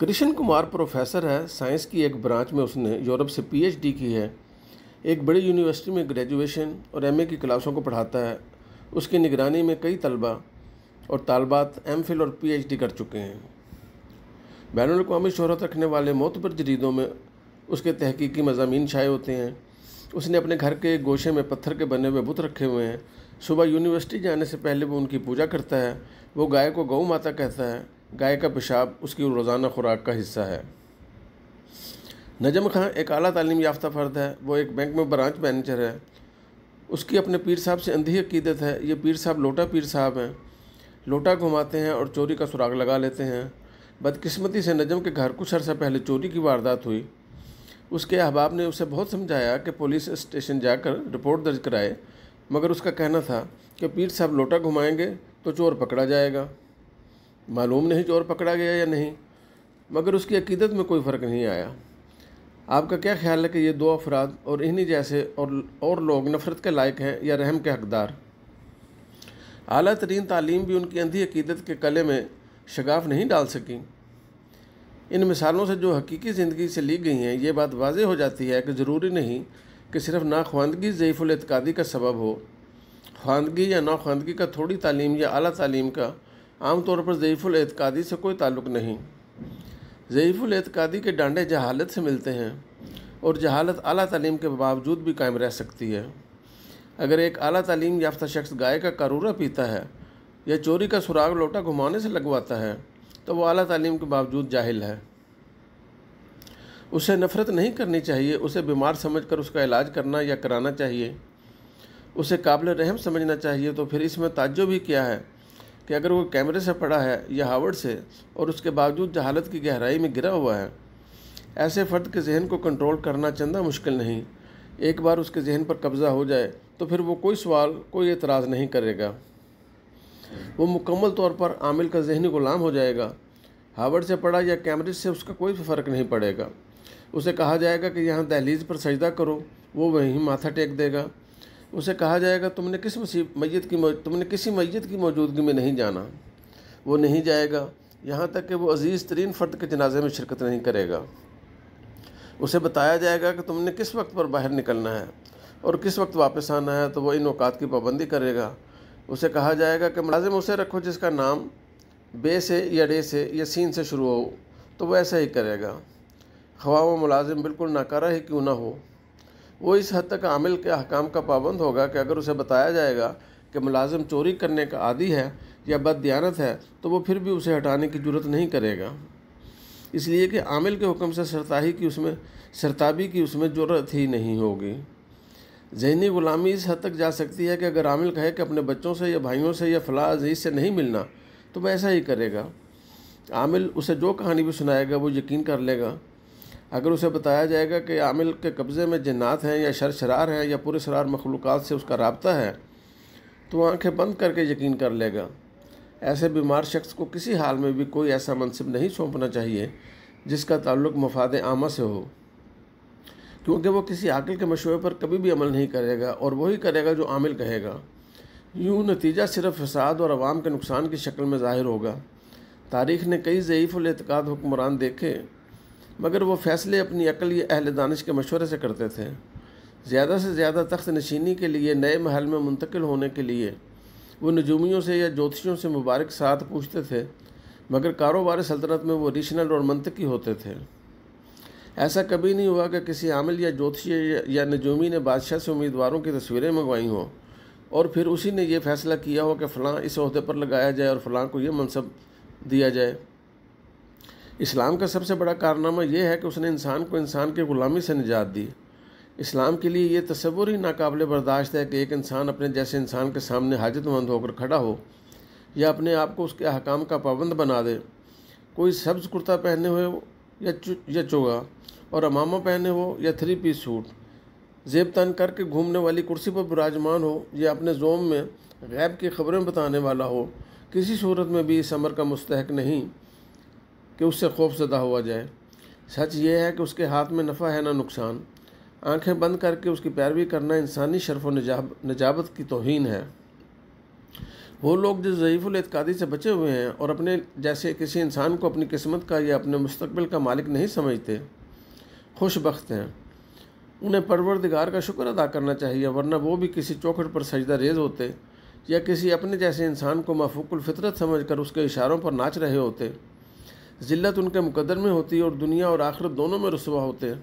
Krishna Kumar professor है science की एक ब्रांच में उसने यूरोप से पीएचडी की है एक बड़ी यूनिवर्सिटी में ग्रेजुएशन और एमए की क्लासों को पढ़ाता है उसकी निगरानी में कई तलबा और तालबात एम फिल और पीएचडी कर चुके हैं बैन अवी शहरत रखने वाले मोतबर जरीदों में उसके तहकीकी मजामी शाये होते हैं उसने अपने घर के गोशे में पत्थर के बने हुए बुत रखे हुए हैं सुबह यूनिवर्सिटी जाने से पहले वो उनकी पूजा करता है वो गाय को गऊ माता कहता है गाय का पेशाब उसकी रोज़ाना खुराक का हिस्सा है नजम खां एक अली तलीम याफ्ता फ़र्द है वो एक बैंक में ब्रांच मैनेजर है उसकी अपने पीर साहब से अंधी अकीदत है ये पीर साहब लोटा पीर साहब हैं लोटा घुमाते हैं और चोरी का सुराग लगा लेते हैं बदकिस्मती से नजम के घर कुछ अरसा पहले चोरी की वारदात हुई उसके अहबाब ने उसे बहुत समझाया कि पुलिस स्टेशन जाकर रिपोर्ट दर्ज कराए मगर उसका कहना था कि पीर साहब लोटा घुमाएंगे तो चोर पकड़ा जाएगा मालूम नहीं चोर पकड़ा गया या नहीं मगर उसकी अकीदत में कोई फ़र्क नहीं आया आपका क्या ख्याल है कि ये दो अफराद और इन्हीं जैसे और और लोग नफ़रत के लायक हैं या रहम के हकदार अली तरीन तालीम भी उनकी अंधी अकीदत के कले में शगाफ नहीं डाल सकी इन मिसालों से जो हकीकी ज़िंदगी से ली गई हैं ये बात वाजह हो जाती है कि ज़रूरी नहीं कि सिर्फ नाख्वानगी ज़यीफ़ुलतकादी का सबब हो ख्वानदगी या नाख्वानदगी का थोड़ी तालीम या अली तालीम का आम तौर पर ज़यीफ़ुल एतकादी से कोई ताल्लुक नहीं ज़यीफ़ुल एतकादी के डांडे जहालत से मिलते हैं और जहालत अली तलीम के बावजूद भी कायम रह सकती है अगर एक अली तलीम याफ्ता शख्स गाय का कारूरा पीता है या चोरी का सुराग लोटा घुमाने से लगवाता है तो वह अली तलीम के बावजूद जाहिल है उसे नफ़रत नहीं करनी चाहिए उसे बीमार समझकर उसका इलाज करना या कराना चाहिए उसे काबिल रहम समझना चाहिए तो फिर इसमें ताज्जुब भी किया है कि अगर वो कैमरे से पड़ा है या हावड़ से और उसके बावजूद जहालत की गहराई में गिरा हुआ है ऐसे फ़र्द के जहन को कंट्रोल करना चंदा मुश्किल नहीं एक बार उसके जहन पर कब्ज़ा हो जाए तो फिर वो कोई सवाल कोई एतराज़ नहीं करेगा वो मुकम्मल तौर पर आमिल का जहनी गुलाम हो जाएगा हावड़ से पड़ा या कैमरे से उसका कोई फ़र्क नहीं पड़ेगा उसे कहा जाएगा कि यहाँ दहलीज पर सजदा करो वो वहीं माथा टेक देगा उसे कहा जाएगा तुमने किस मुसीब मैय की तुमने किसी मैत की मौजूदगी में नहीं जाना वो नहीं जाएगा यहाँ तक कि वो अजीज़ तरीन फ़र्द के जनाजे में शिरकत नहीं करेगा उसे बताया जाएगा कि तुमने किस वक्त पर बाहर निकलना है और किस वक्त वापस आना है तो वह इन अवकात की पाबंदी करेगा उसे कहा जाएगा कि मुलाजिम उसे रखो जिसका नाम बे से या डे से या सीन से शुरू हो तो वह ऐसा ही करेगा खवा व मुलाजिम बिल्कुल नाकारा ही क्यों ना हो वो इस हद तक आमिल के अहकाम का पाबंद होगा कि अगर उसे बताया जाएगा कि मुलाजिम चोरी करने का आदि है या बददियानत है तो वो फिर भी उसे हटाने की जरूरत नहीं करेगा इसलिए कि आमिल के हुक्म से सरताही की उसमें सरताबी की उसमें ज़रूरत ही नहीं होगी जहनी ग़ुलामी इस हद तक जा सकती है कि अगर आमिल कहे कि अपने बच्चों से या भाइयों से या फला अजीज़ से नहीं मिलना तो वह ऐसा ही करेगा आमिल उसे जो कहानी भी सुनाएगा वो यकीन कर लेगा अगर उसे बताया जाएगा कि आमिल के कब्ज़े में जन्ात हैं या शर शरार हैं या पूरे शरार मखलूक से उसका रबता है तो वह आँखें बंद करके यकीन कर लेगा ऐसे बीमार शख्स को किसी हाल में भी कोई ऐसा मनसब नहीं सौंपना चाहिए जिसका ताल्लुक मफाद आमा से हो क्योंकि वह किसी आकिल के मशवरे पर कभी भी अमल नहीं करेगा और वही करेगा जो आमिल कहेगा यूँ नतीजा सिर्फ फसाद और आवाम के नुकसान की शक्ल में ज़ाहिर होगा तारीख़ ने कई ज़यीफ़ एतकाद हुक्मरान देखे मगर वो फैसले अपनी अकल या अहल दानिश के मशवरे से करते थे ज़्यादा से ज़्यादा तख्त नशीनी के लिए नए महल में मुंतकिल होने के लिए वो नजूमियों से या ज्योतिषियों से मुबारक साथ पूछते थे मगर कारोबार सल्तनत में वो रिशनल और मनतकी होते थे ऐसा कभी नहीं हुआ कि किसी आमिल या ज्योतिषी या नजूमी ने बादशाह से उम्मीदवारों की तस्वीरें मंगवाई हों और फिर उसी ने यह फैसला किया हो कि फ़लाँ इस अहदे पर लगाया जाए और फ़लाँ को ये मनसब दिया जाए इस्लाम का सबसे बड़ा कारनामा यह है कि उसने इंसान को इंसान के ग़ुलामी से निजात दी इस्लाम के लिए यह तस्वुर ही नाकबले बर्दाश्त है कि एक इंसान अपने जैसे इंसान के सामने हाजतमंद होकर खड़ा हो या अपने आप को उसके अहकाम का पाबंद बना दे कोई सब्ज़ कुर्ता पहने हुए या या चोगा और अमामा पहने हो या थ्री पीस सूट जेब तन करके घूमने वाली कुर्सी पर विराजमान हो या अपने जोम में गैब की खबरें बताने वाला हो किसी सूरत में भी इस अमर का मुस्तक नहीं कि उससे खौफजदा हुआ जाए सच ये है कि उसके हाथ में नफ़ा है ना नुकसान आंखें बंद करके उसकी पैरवी करना इंसानी शर्फ नजाब नजाबत की तोहन है वो लोग जो ज़यीफ़ुलतकादी से बचे हुए हैं और अपने जैसे किसी इंसान को अपनी किस्मत का या अपने मुस्तबिल का मालिक नहीं समझते खुशबख्त हैं उन्हें परवरदिगार का शुक्र अदा करना चाहिए वरना वो भी किसी चौखट पर सजदा रेज होते या किसी अपने जैसे इंसान को माफूकुल फितरत समझ कर उसके इशारों पर नाच रहे होते ज़िल्लत उनके मुकदर में होती है और दुनिया और आखिरत दोनों में रसवा होते हैं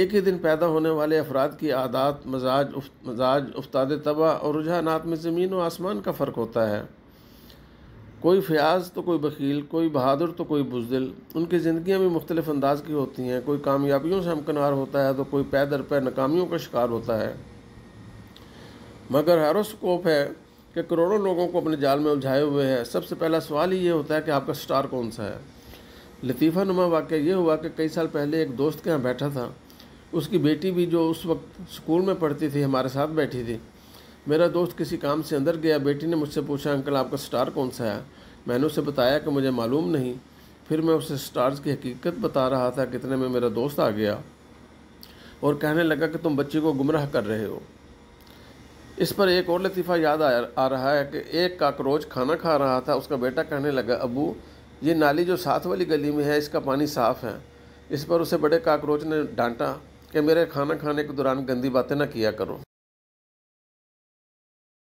एक ही दिन पैदा होने वाले अफराद की आदात मजाज उफ, मजाज उफ्ताद तबाह और रुझानात में ज़मीन व आसमान का फ़र्क होता है कोई फयाज तो कोई बकील कोई बहादुर तो कोई बुजदिल उनकी ज़िंदियाँ भी मुख्तलिफ़ अंदाज की होती हैं कोई कामयाबियों से हमकनार होता है तो कोई पैदर पर नाकामियों का शिकार होता है मगर स्कोप है कि करोड़ों लोगों को अपने जाल में उलझाए हुए हैं सबसे पहला सवाल ही ये होता है कि आपका स्टार कौन सा है लतीफ़ा नुमा वाक़ ये हुआ कि कई साल पहले एक दोस्त के यहाँ बैठा था उसकी बेटी भी जो उस वक्त स्कूल में पढ़ती थी हमारे साथ बैठी थी मेरा दोस्त किसी काम से अंदर गया बेटी ने मुझसे पूछा अंकल आपका स्टार कौन सा है मैंने उसे बताया कि मुझे मालूम नहीं फिर मैं उसे स्टार्स की हकीकत बता रहा था कितने में मेरा दोस्त आ गया और कहने लगा कि तुम बच्ची को गुमराह कर रहे हो इस पर एक और लतीफ़ा याद आ, आ रहा है कि एक काकरोच खाना खा रहा था उसका बेटा कहने लगा अबू ये नाली जो साथ वाली गली में है इसका पानी साफ़ है इस पर उसे बड़े काकरोच ने डांटा कि मेरे खाना खाने के दौरान गंदी बातें ना किया करो